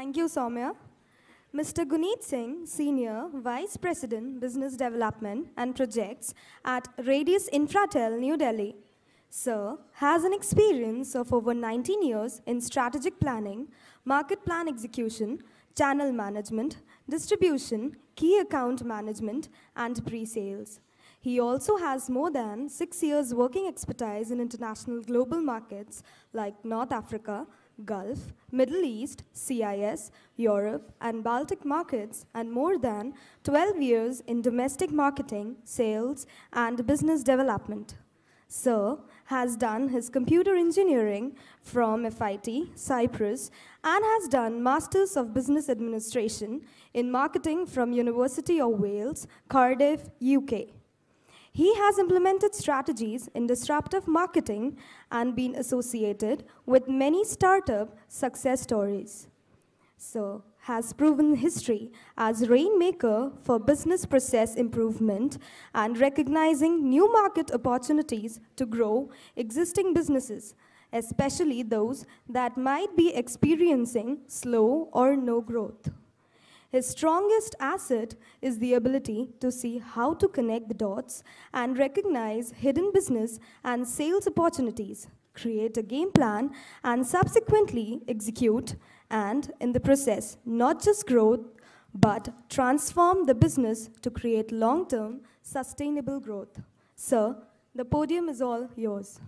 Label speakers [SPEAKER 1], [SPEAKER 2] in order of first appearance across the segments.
[SPEAKER 1] Thank you, Soumya. Mr. Guneet Singh, Senior Vice President, Business Development and Projects at Radius Infratel, New Delhi. Sir has an experience of over 19 years in strategic planning, market plan execution, channel management, distribution, key account management, and pre-sales. He also has more than six years working expertise in international global markets like North Africa, Gulf, Middle East, CIS, Europe, and Baltic markets, and more than 12 years in domestic marketing, sales, and business development. Sir has done his computer engineering from FIT, Cyprus, and has done Masters of Business Administration in Marketing from University of Wales, Cardiff, UK. He has implemented strategies in disruptive marketing and been associated with many startup success stories. So, has proven history as rainmaker for business process improvement and recognizing new market opportunities to grow existing businesses, especially those that might be experiencing slow or no growth. His strongest asset is the ability to see how to connect the dots and recognize hidden business and sales opportunities, create a game plan, and subsequently execute, and in the process, not just growth, but transform the business to create long term sustainable growth. Sir, the podium is all yours.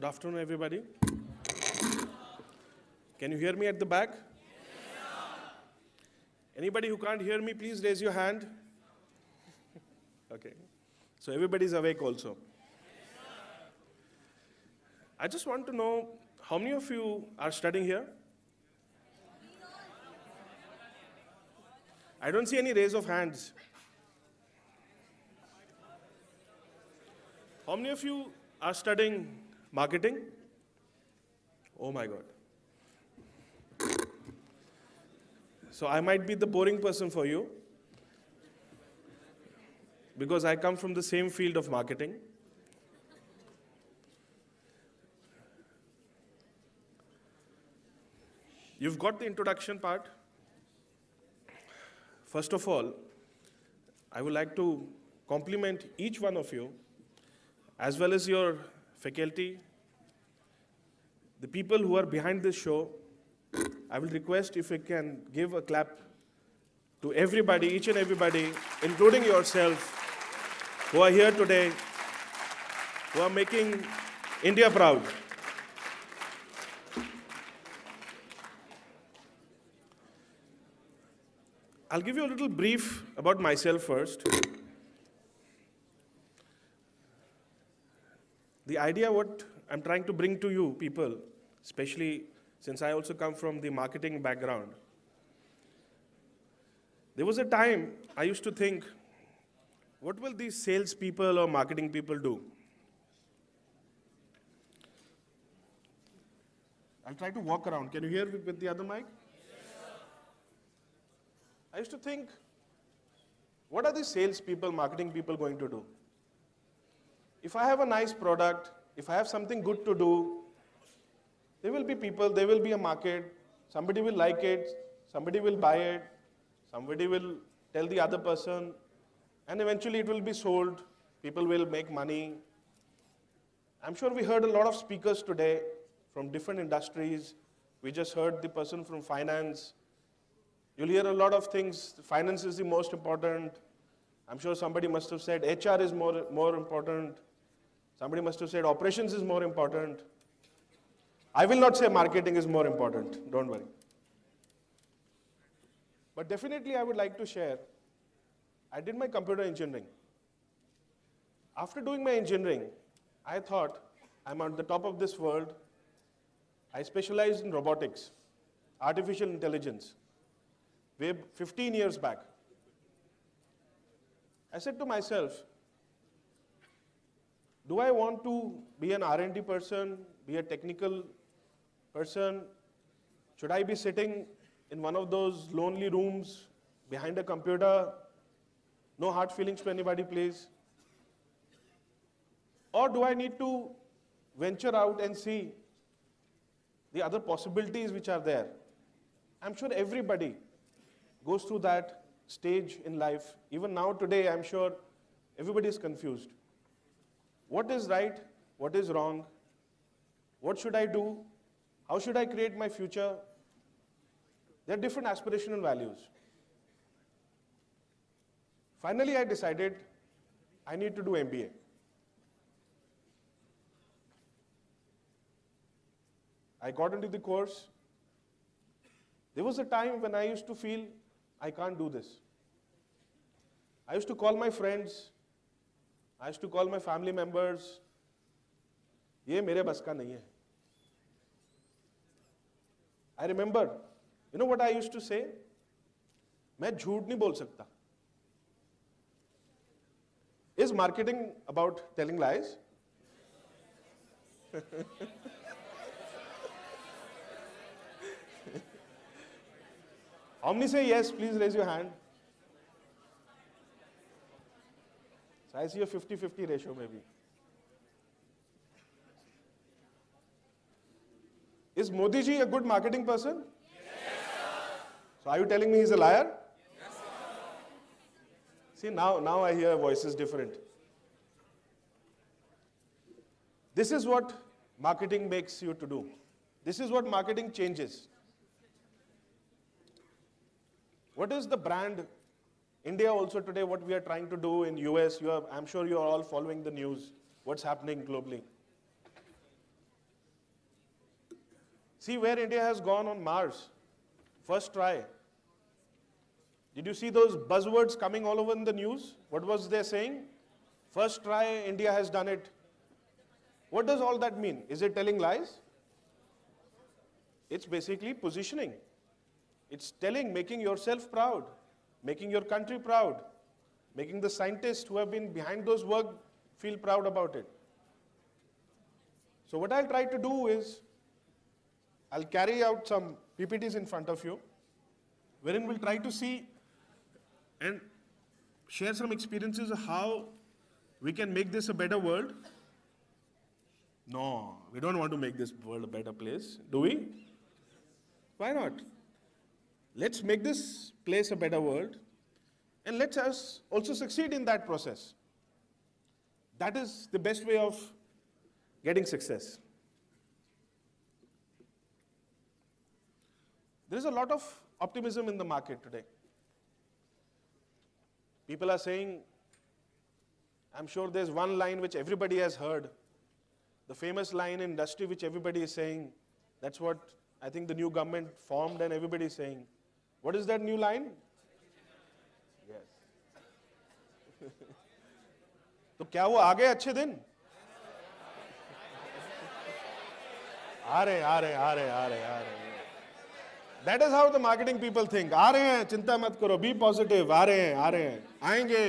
[SPEAKER 2] Good afternoon, everybody. Can you hear me at the back? Yes, Anybody who can't hear me, please raise your hand. okay. So everybody's awake also. Yes, I just want to know how many of you are studying here? I don't see any raise of hands. How many of you are studying Marketing? Oh my God. So I might be the boring person for you because I come from the same field of marketing. You've got the introduction part. First of all, I would like to compliment each one of you as well as your faculty, the people who are behind this show, I will request if you can give a clap to everybody, each and everybody, including yourself, who are here today, who are making India proud. I'll give you a little brief about myself first. The idea what I'm trying to bring to you people, especially since I also come from the marketing background, there was a time I used to think, what will these salespeople or marketing people do? I'll try to walk around. Can you hear with the other mic? Yes, I used to think, what are these salespeople, marketing people going to do? if I have a nice product, if I have something good to do, there will be people, there will be a market, somebody will like it, somebody will buy it, somebody will tell the other person, and eventually it will be sold, people will make money. I'm sure we heard a lot of speakers today from different industries. We just heard the person from finance. You'll hear a lot of things. Finance is the most important. I'm sure somebody must have said HR is more, more important. Somebody must have said operations is more important. I will not say marketing is more important, don't worry. But definitely I would like to share, I did my computer engineering. After doing my engineering, I thought I'm at the top of this world. I specialized in robotics, artificial intelligence, way 15 years back. I said to myself, do I want to be an R&D person, be a technical person? Should I be sitting in one of those lonely rooms behind a computer? No hard feelings to anybody, please. Or do I need to venture out and see the other possibilities which are there? I'm sure everybody goes through that stage in life. Even now, today, I'm sure everybody is confused. What is right? What is wrong? What should I do? How should I create my future? There are different aspirational values. Finally, I decided I need to do MBA. I got into the course. There was a time when I used to feel I can't do this. I used to call my friends I to call my family members ये मेरे बस का नहीं है I remember you know what I use to say मैं झूठ नहीं बोल सकता is marketing about telling lies Omni से yes please raise your hand I see a 50 50 ratio maybe. Is Modi ji a good marketing person? Yes, so are you telling me he's a liar? Yes, see, now, now I hear voices different. This is what marketing makes you to do. This is what marketing changes. What is the brand India also today, what we are trying to do in US, are, I'm sure you are all following the news, what's happening globally. See where India has gone on Mars. First try. Did you see those buzzwords coming all over in the news? What was they saying? First try, India has done it. What does all that mean? Is it telling lies? It's basically positioning. It's telling, making yourself proud making your country proud, making the scientists who have been behind those work feel proud about it. So what I'll try to do is, I'll carry out some PPTs in front of you, wherein we'll try to see and share some experiences of how we can make this a better world. No, we don't want to make this world a better place, do we? Why not? Let's make this place a better world, and let us also succeed in that process. That is the best way of getting success. There is a lot of optimism in the market today. People are saying, I'm sure there's one line which everybody has heard, the famous line in industry which everybody is saying. That's what I think the new government formed and everybody is saying. What is that new line? Yes. तो क्या वो आ गए अच्छे दिन आ रहे आ रहे आ रहे आ रहे आ रहे that is how the marketing people think आ रहे हैं चिंता मत करो बी पॉजिटिव आ रहे हैं आ रहे हैं आएंगे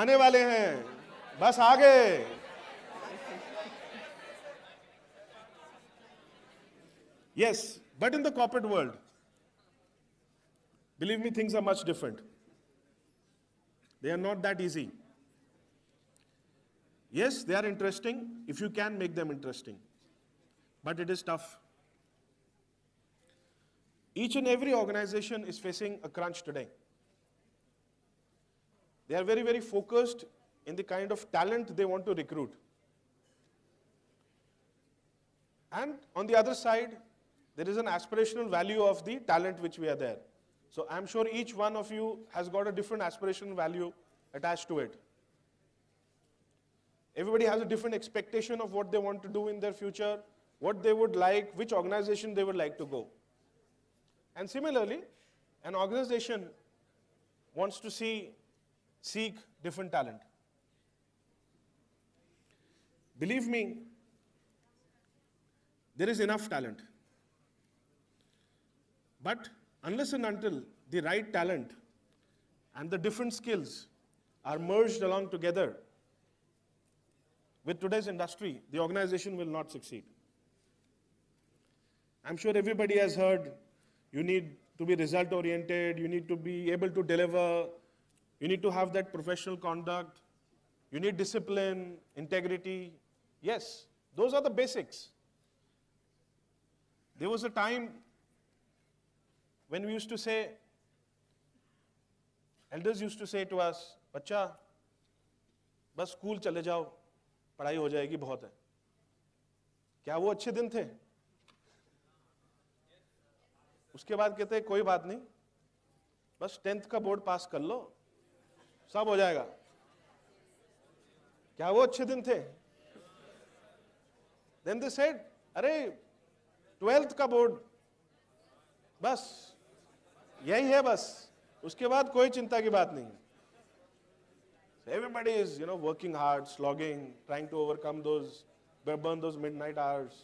[SPEAKER 2] आने वाले हैं बस आ गए yes but in the corporate world Believe me, things are much different. They are not that easy. Yes, they are interesting if you can make them interesting, but it is tough. Each and every organization is facing a crunch today. They are very, very focused in the kind of talent they want to recruit. And on the other side, there is an aspirational value of the talent which we are there. So I'm sure each one of you has got a different aspiration value attached to it. Everybody has a different expectation of what they want to do in their future, what they would like, which organization they would like to go. And similarly, an organization wants to see, seek different talent. Believe me, there is enough talent. But unless and until the right talent and the different skills are merged along together, with today's industry, the organization will not succeed. I'm sure everybody has heard you need to be result oriented, you need to be able to deliver, you need to have that professional conduct, you need discipline, integrity. Yes, those are the basics. There was a time when we used to say, elders used to say to us, बच्चा बस school चले जाओ पढ़ाई हो जाएगी बहुत है क्या वो अच्छे दिन थे उसके बाद कहते हैं कोई बात नहीं बस टेंथ का बोर्ड पास कर लो सब हो जाएगा क्या वो अच्छे दिन थे देन दे सेड अरे ट्वेल्थ का बोर्ड बस यही है बस उसके बाद कोई चिंता की बात नहीं है everybody is you know working hard slogging trying to overcome दो मिड नाइट midnight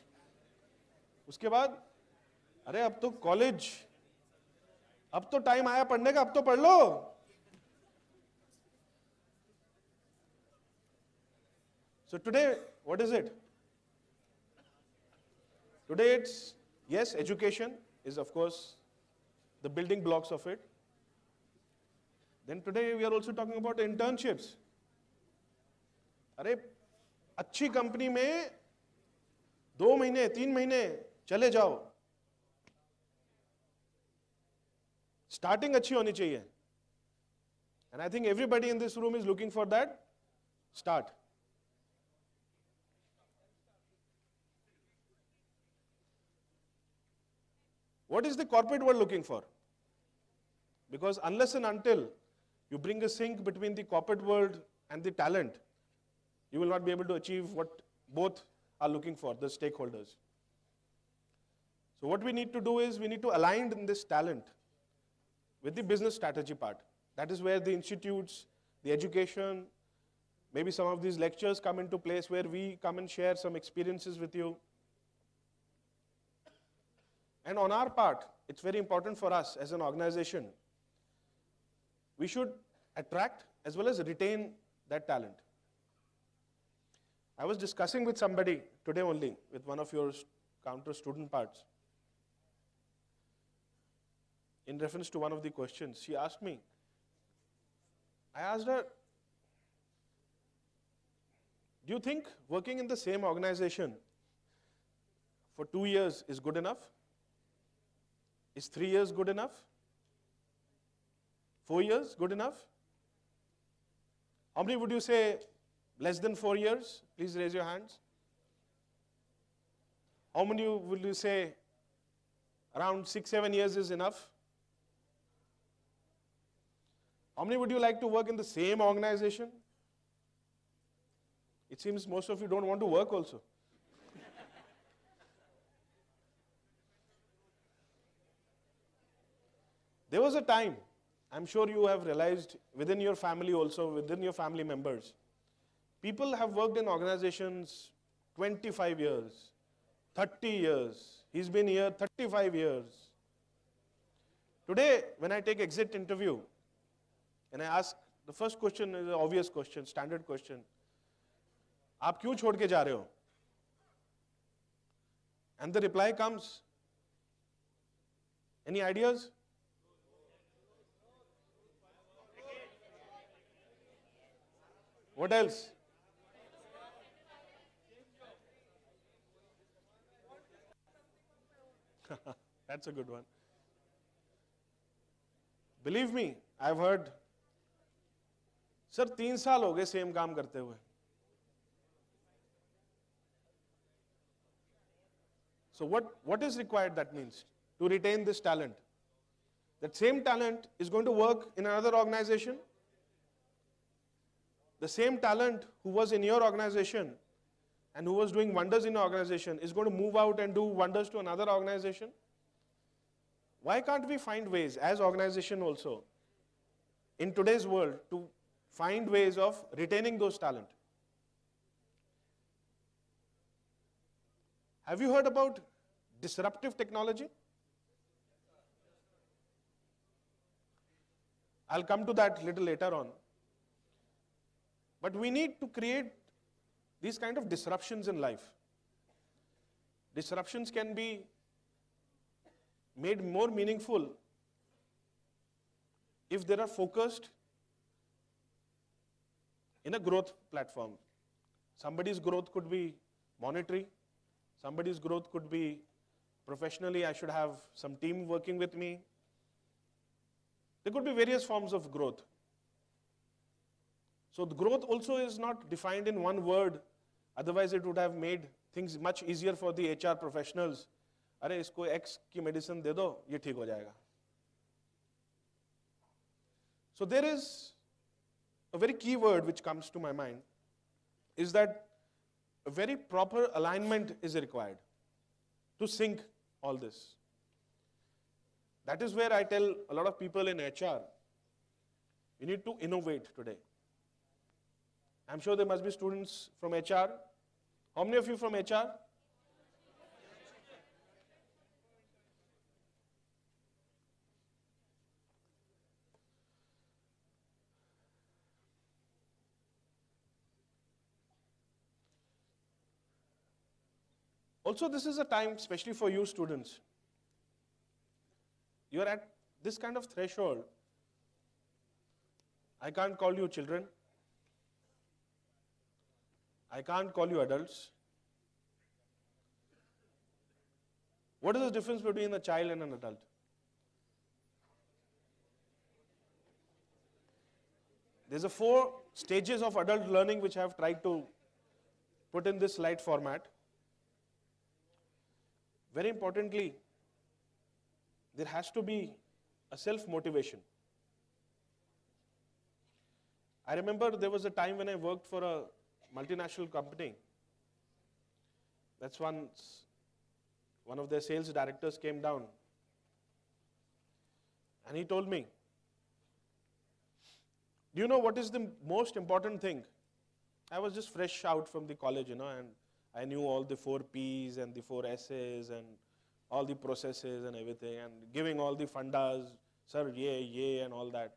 [SPEAKER 2] उसके बाद अरे अब तो कॉलेज अब तो टाइम आया पढ़ने का अब तो पढ़ लो so today what is it today it's yes education is of course the building blocks of it. Then today we are also talking about internships. अरे अच्छी कंपनी में दो महीने तीन महीने चले जाओ स्टार्टिंग अच्छी होनी चाहिए and I think everybody in this room is looking for that start What is the corporate world looking for? Because unless and until you bring a sync between the corporate world and the talent, you will not be able to achieve what both are looking for, the stakeholders. So what we need to do is we need to align in this talent with the business strategy part. That is where the institutes, the education, maybe some of these lectures come into place where we come and share some experiences with you. And on our part, it's very important for us as an organization we should attract as well as retain that talent. I was discussing with somebody today only, with one of your counter student parts. In reference to one of the questions, she asked me, I asked her, do you think working in the same organization for two years is good enough? Is three years good enough? Four years, good enough? How many would you say less than four years? Please raise your hands. How many would you say around six, seven years is enough? How many would you like to work in the same organization? It seems most of you don't want to work also. there was a time I'm sure you have realized within your family also, within your family members, people have worked in organizations 25 years, 30 years. He's been here 35 years. Today, when I take exit interview and I ask, the first question is an obvious question, standard question. आप क्यों छोड़ जा रहे हो? And the reply comes, any ideas? What else? That's a good one. Believe me, I've heard. Sir, three years गए same काम करते हुए So what, what is required that means to retain this talent? That same talent is going to work in another organization the same talent who was in your organization and who was doing wonders in your organization is going to move out and do wonders to another organization? Why can't we find ways as organization also in today's world to find ways of retaining those talent? Have you heard about disruptive technology? I'll come to that little later on. But we need to create these kind of disruptions in life. Disruptions can be made more meaningful if they are focused in a growth platform. Somebody's growth could be monetary, somebody's growth could be professionally, I should have some team working with me. There could be various forms of growth. So the growth also is not defined in one word. Otherwise, it would have made things much easier for the HR professionals. अरे इसको X की medicine दे दो ये ठीक हो जाएगा So there is a very key word which comes to my mind is that a very proper alignment is required to sync all this. That is where I tell a lot of people in HR, you need to innovate today. I'm sure there must be students from HR. How many of you from HR? Also, this is a time, especially for you students, you are at this kind of threshold. I can't call you children, I can't call you adults. What is the difference between a child and an adult? There's a four stages of adult learning which I have tried to put in this slide format. Very importantly, there has to be a self-motivation. I remember there was a time when I worked for a multinational company. That's once one of their sales directors came down and he told me, Do you know what is the most important thing? I was just fresh out from the college, you know, and I knew all the four P's and the four S's and all the processes and everything, and giving all the fundas, sir, yeah, yeah, and all that.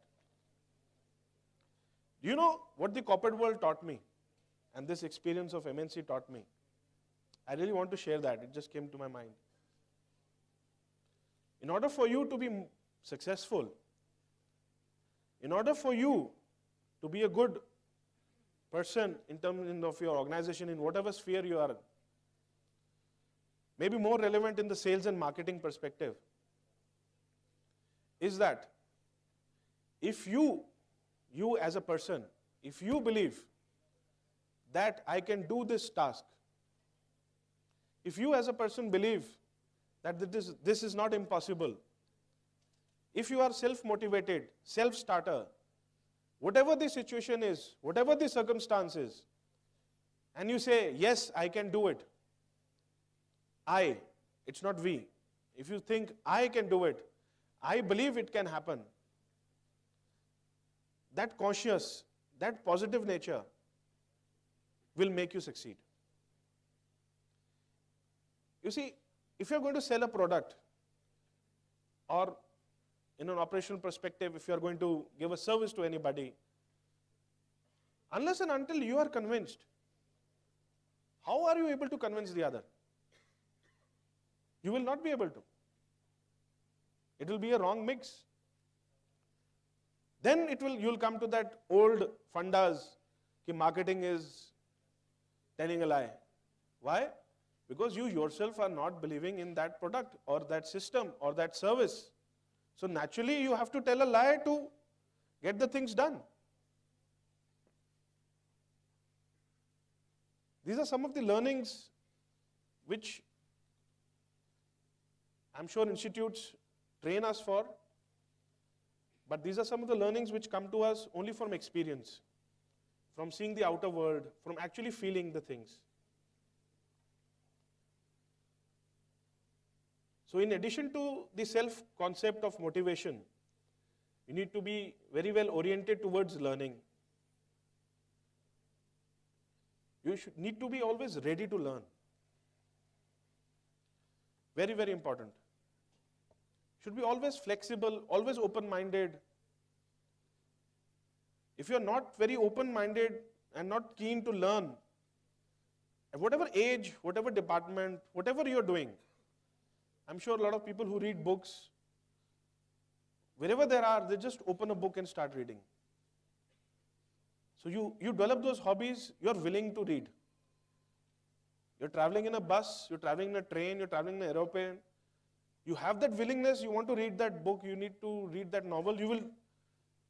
[SPEAKER 2] Do you know what the corporate world taught me? And this experience of MNC taught me. I really want to share that. It just came to my mind. In order for you to be successful, in order for you to be a good person in terms of your organization, in whatever sphere you are in, maybe more relevant in the sales and marketing perspective, is that if you, you as a person, if you believe that I can do this task. If you as a person believe that this, this is not impossible, if you are self-motivated, self-starter, whatever the situation is, whatever the circumstances, and you say, yes, I can do it. I, it's not we. If you think I can do it, I believe it can happen. That conscious, that positive nature, will make you succeed. You see, if you're going to sell a product or in an operational perspective, if you're going to give a service to anybody, unless and until you are convinced, how are you able to convince the other? You will not be able to. It will be a wrong mix. Then it will you'll come to that old fundas ki marketing is telling a lie. Why? Because you yourself are not believing in that product or that system or that service. So naturally, you have to tell a lie to get the things done. These are some of the learnings which I'm sure institutes train us for, but these are some of the learnings which come to us only from experience from seeing the outer world, from actually feeling the things. So, in addition to the self concept of motivation, you need to be very well oriented towards learning. You should need to be always ready to learn. Very, very important. Should be always flexible, always open minded, if you're not very open-minded and not keen to learn, at whatever age, whatever department, whatever you're doing, I'm sure a lot of people who read books, wherever there are, they just open a book and start reading. So you, you develop those hobbies, you're willing to read. You're traveling in a bus, you're traveling in a train, you're traveling in an aeroplane. You have that willingness, you want to read that book, you need to read that novel, you will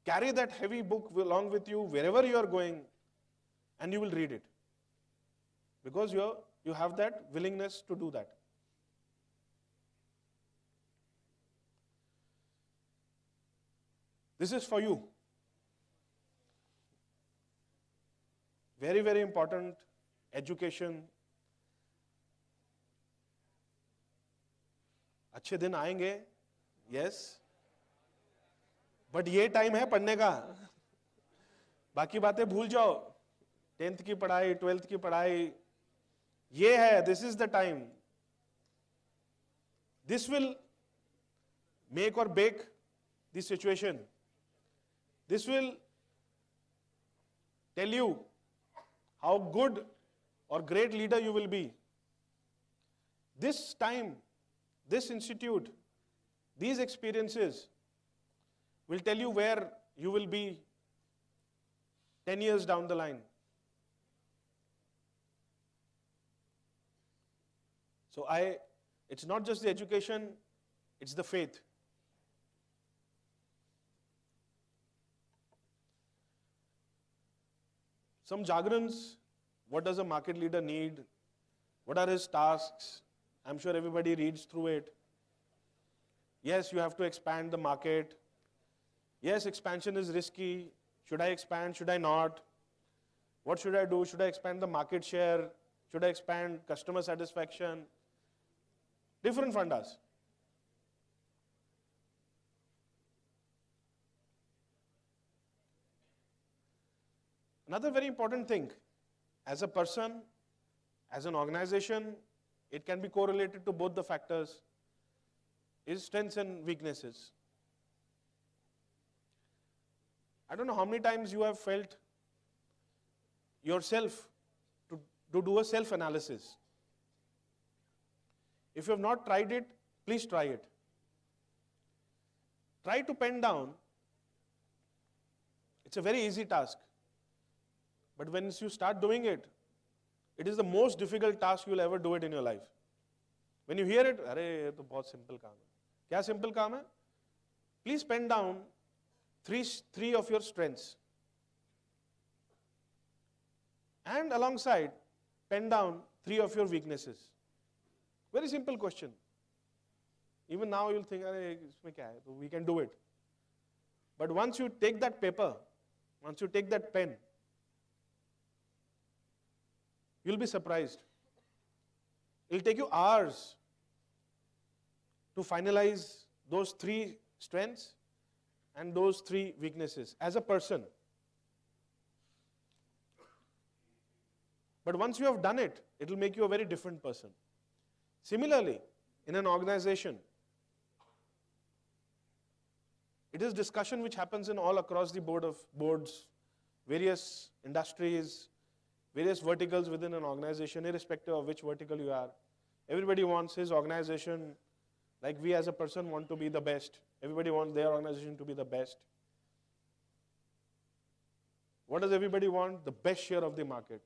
[SPEAKER 2] Carry that heavy book along with you wherever you are going and you will read it. Because you, you have that willingness to do that. This is for you. Very, very important education. अच्छे दिन आएंगे yes yes. But ये time है पढ़ने का बाकी बातें भूल जाओ टेंथ की पढ़ाई ट्वेल्थ की पढ़ाई ये है this is the time this will make or break this situation this will tell you how good or great leader you will be this time this institute these experiences will tell you where you will be 10 years down the line. So I, it's not just the education, it's the faith. Some jargons, what does a market leader need? What are his tasks? I'm sure everybody reads through it. Yes, you have to expand the market. Yes, expansion is risky. Should I expand? Should I not? What should I do? Should I expand the market share? Should I expand customer satisfaction? Different fundas. Another very important thing, as a person, as an organization, it can be correlated to both the factors, is strengths and weaknesses. I don't know how many times you have felt yourself to, to do a self analysis. If you have not tried it, please try it. Try to pen down. It's a very easy task. But once you start doing it, it is the most difficult task you'll ever do it in your life. When you hear it, अरे ये तो बहुत simple काम है क्या simple काम है please three, three of your strengths. And alongside, pen down three of your weaknesses. Very simple question. Even now you'll think, we can do it. But once you take that paper, once you take that pen, you'll be surprised. It'll take you hours to finalize those three strengths and those three weaknesses as a person. But once you have done it, it will make you a very different person. Similarly, in an organization, it is discussion which happens in all across the board of boards, various industries, various verticals within an organization, irrespective of which vertical you are. Everybody wants his organization, like we as a person want to be the best. Everybody wants their organization to be the best. What does everybody want? The best share of the market.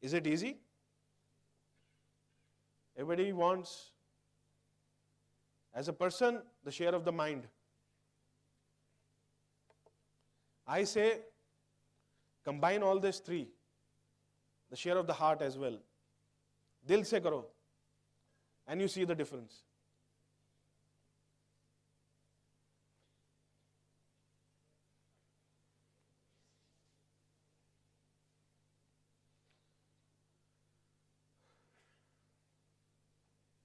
[SPEAKER 2] Is it easy? Everybody wants, as a person, the share of the mind. I say, combine all these three the share of the heart as well. Dil se karo. And you see the difference.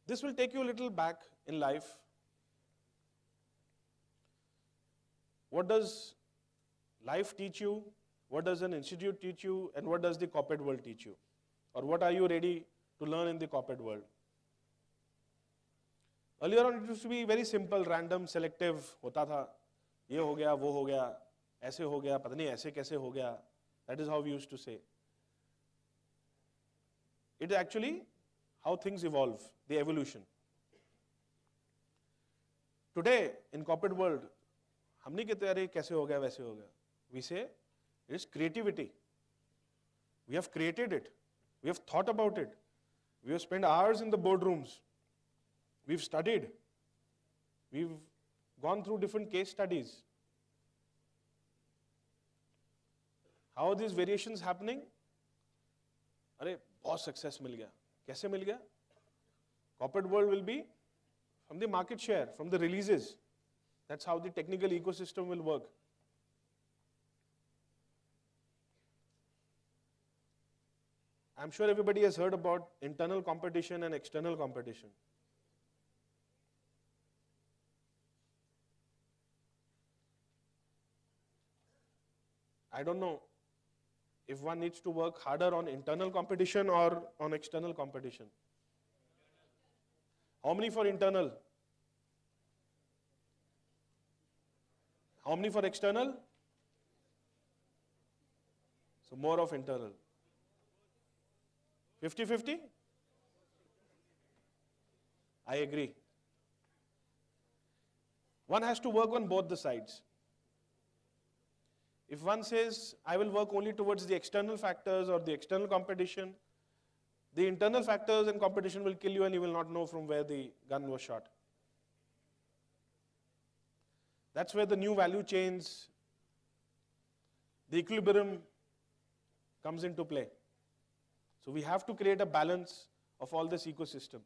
[SPEAKER 2] This will take you a little back in life. What does life teach you? What does an institute teach you? And what does the corporate world teach you? Or what are you ready to learn in the corporate world? Earlier on, it used to be very simple, random, selective. होता था ये हो गया वो हो गया ऐसे हो गया पता नहीं ऐसे कैसे हो गया That is how we used to say. It is actually how things evolve the evolution. Today, in corporate world, we say it's creativity. We have created it. We have thought about it. We have spent hours in the boardrooms. We've studied. We've gone through different case studies. How are these variations happening? Aray, boss success mil gaya. Kaise mil gaya? Corporate world will be from the market share, from the releases. That's how the technical ecosystem will work. I'm sure everybody has heard about internal competition and external competition. I don't know if one needs to work harder on internal competition or on external competition. How many for internal? How many for external? So more of internal. 50-50? I agree. One has to work on both the sides. If one says, I will work only towards the external factors or the external competition, the internal factors and competition will kill you and you will not know from where the gun was shot. That's where the new value chains, the equilibrium comes into play. So we have to create a balance of all this ecosystem.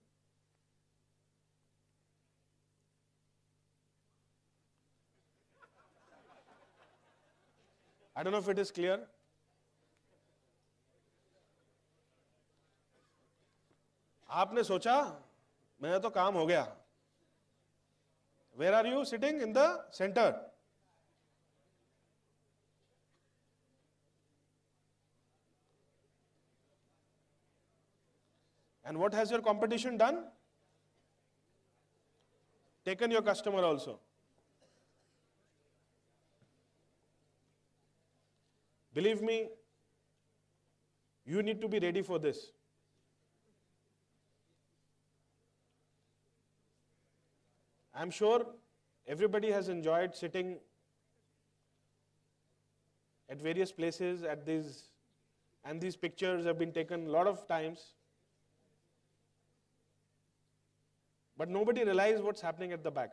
[SPEAKER 2] I don't know if it is clear. आपने सोचा मेरा तो काम हो गया where are you sitting in the centre and what has your competition done taken your customer also believe me you need to be ready for this I'm sure everybody has enjoyed sitting at various places at these, and these pictures have been taken a lot of times. But nobody realizes what's happening at the back.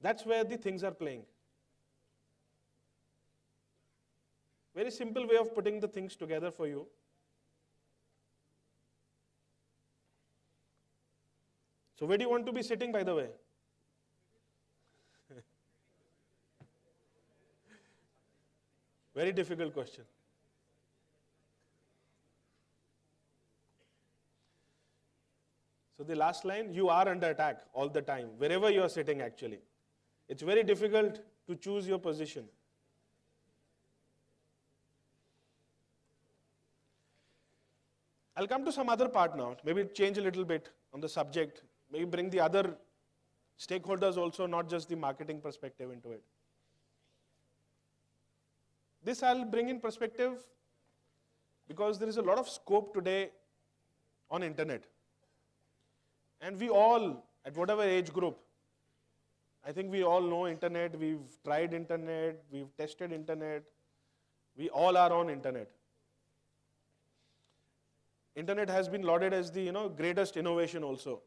[SPEAKER 2] That's where the things are playing. Very simple way of putting the things together for you. So where do you want to be sitting by the way? Very difficult question. So the last line, you are under attack all the time, wherever you are sitting actually. It's very difficult to choose your position. I'll come to some other part now, maybe change a little bit on the subject maybe bring the other stakeholders also, not just the marketing perspective into it. This I'll bring in perspective because there is a lot of scope today on internet. And we all, at whatever age group, I think we all know internet, we've tried internet, we've tested internet, we all are on internet. Internet has been lauded as the you know, greatest innovation also.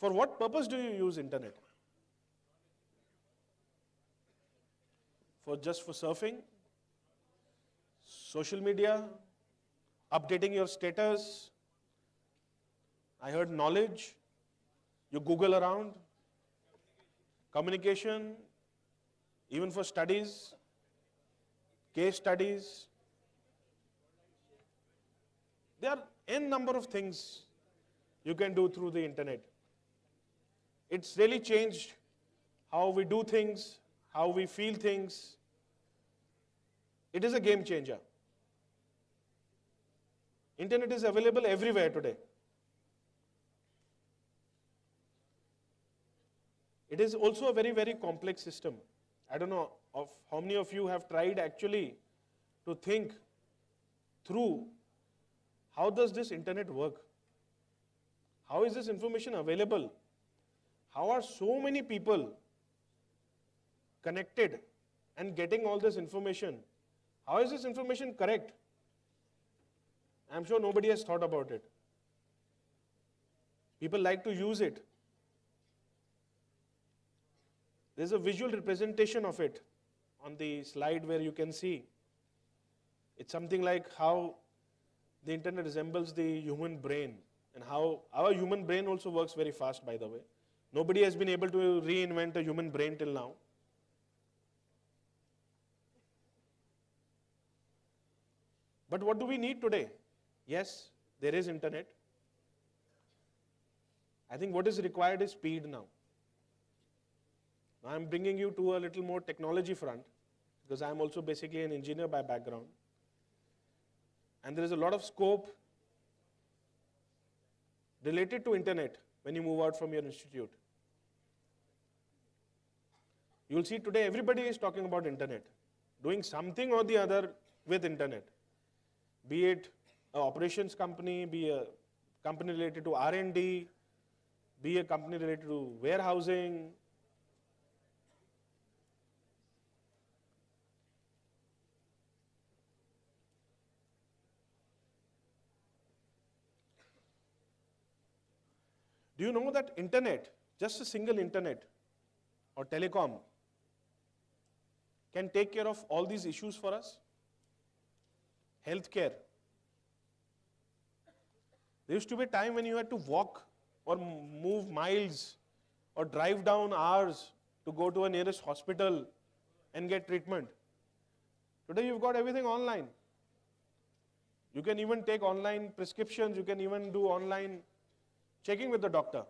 [SPEAKER 2] For what purpose do you use internet? For just for surfing, social media, updating your status. I heard knowledge. You Google around. Communication, even for studies, case studies. There are n number of things you can do through the internet. It's really changed how we do things, how we feel things. It is a game changer. Internet is available everywhere today. It is also a very, very complex system. I don't know of how many of you have tried actually to think through how does this internet work? How is this information available? How are so many people connected and getting all this information? How is this information correct? I'm sure nobody has thought about it. People like to use it. There's a visual representation of it on the slide where you can see. It's something like how the internet resembles the human brain and how our human brain also works very fast, by the way. Nobody has been able to reinvent the human brain till now. But what do we need today? Yes, there is internet. I think what is required is speed now. I'm bringing you to a little more technology front because I'm also basically an engineer by background. And there is a lot of scope related to internet when you move out from your institute. You'll see today everybody is talking about internet, doing something or the other with internet. Be it an operations company, be a company related to R&D, be a company related to warehousing, Do you know that internet, just a single internet or telecom, can take care of all these issues for us? Healthcare. There used to be a time when you had to walk or move miles or drive down hours to go to a nearest hospital and get treatment. Today you've got everything online. You can even take online prescriptions, you can even do online checking with the doctor.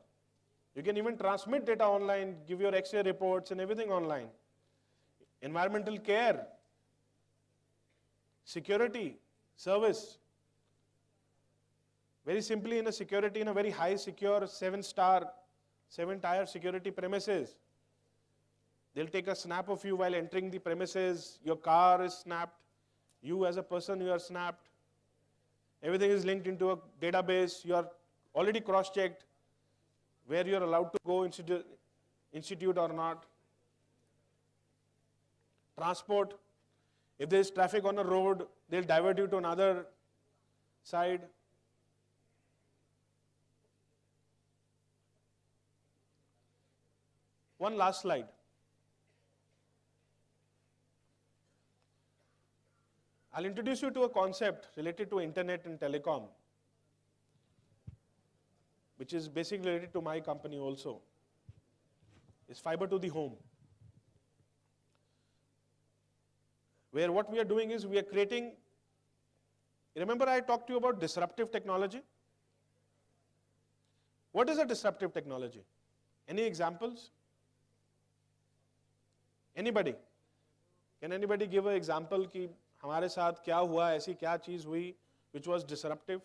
[SPEAKER 2] You can even transmit data online, give your X-ray reports and everything online. Environmental care, security, service. Very simply in a security, in a very high secure seven-star, seven-tier security premises. They'll take a snap of you while entering the premises. Your car is snapped. You as a person, you are snapped. Everything is linked into a database. Your already cross-checked where you're allowed to go institute, institute or not. Transport, if there's traffic on a the road, they'll divert you to another side. One last slide. I'll introduce you to a concept related to internet and telecom which is basically related to my company also, is fiber to the home. Where what we are doing is we are creating, remember I talked to you about disruptive technology? What is a disruptive technology? Any examples? Anybody? Can anybody give an example कि हमारे साथ क्या हुआ ऐसी क्या चीज़ हुई which was disruptive?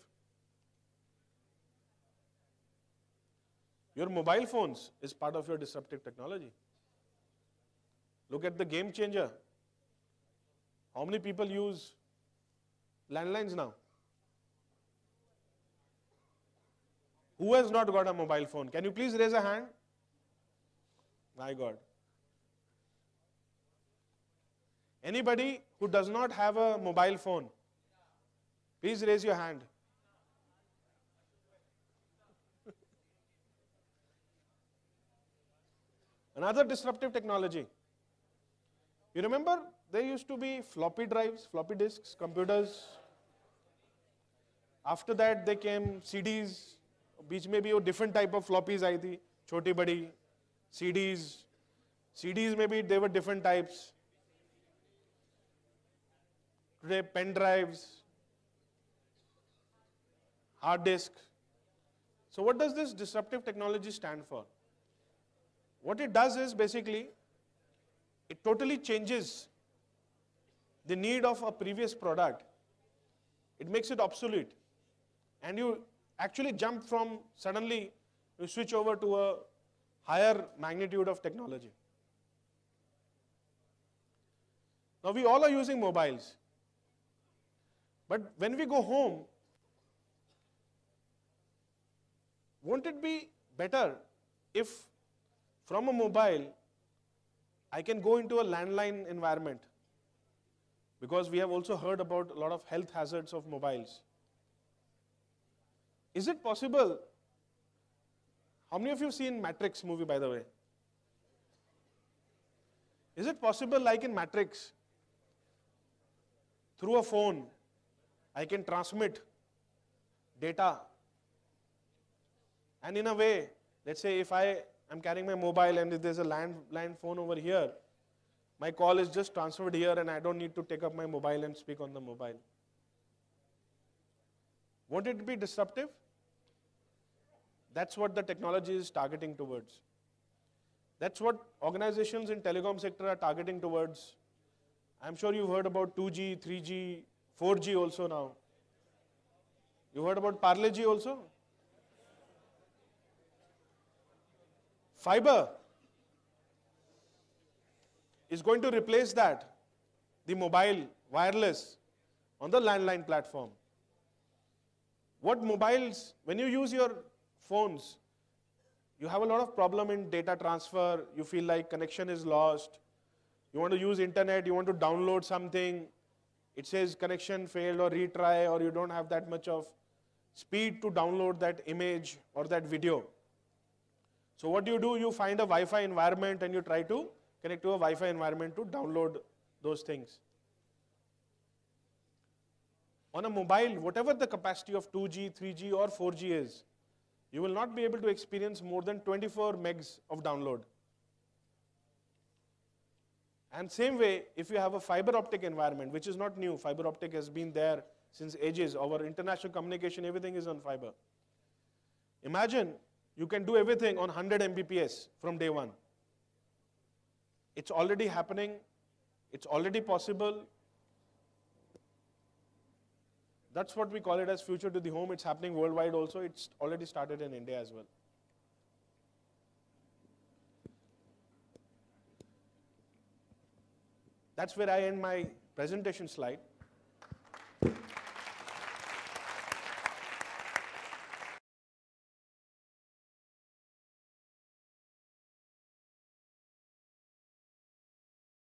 [SPEAKER 2] Your mobile phones is part of your disruptive technology. Look at the game changer. How many people use landlines now? Who has not got a mobile phone? Can you please raise a hand? My God. Anybody who does not have a mobile phone, please raise your hand. Another disruptive technology. You remember there used to be floppy drives, floppy disks, computers. After that they came CDs. Beach may be a different type of floppies आई थी छोटी CDs. CDs में they were different types. Today pen drives, hard disk. So what does this disruptive technology stand for? What it does is basically, it totally changes the need of a previous product. It makes it obsolete. And you actually jump from suddenly, you switch over to a higher magnitude of technology. Now we all are using mobiles. But when we go home, won't it be better if from a mobile, I can go into a landline environment because we have also heard about a lot of health hazards of mobiles. Is it possible? How many of you have seen Matrix movie, by the way? Is it possible, like in Matrix, through a phone, I can transmit data? And in a way, let's say if I I'm carrying my mobile and if there's a landline phone over here, my call is just transferred here and I don't need to take up my mobile and speak on the mobile. Won't it be disruptive? That's what the technology is targeting towards. That's what organizations in telecom sector are targeting towards. I'm sure you've heard about 2G, 3G, 4G also now. You heard about Parle G also? Fiber is going to replace that, the mobile wireless on the landline platform. What mobiles, when you use your phones, you have a lot of problem in data transfer, you feel like connection is lost, you want to use internet, you want to download something, it says connection failed or retry or you don't have that much of speed to download that image or that video. So what do you do? You find a Wi-Fi environment and you try to connect to a Wi-Fi environment to download those things. On a mobile, whatever the capacity of 2G, 3G or 4G is, you will not be able to experience more than 24 megs of download. And same way, if you have a fiber optic environment, which is not new, fiber optic has been there since ages. Our international communication, everything is on fiber. Imagine you can do everything on 100 Mbps from day one. It's already happening. It's already possible. That's what we call it as future to the home. It's happening worldwide also. It's already started in India as well. That's where I end my presentation slide.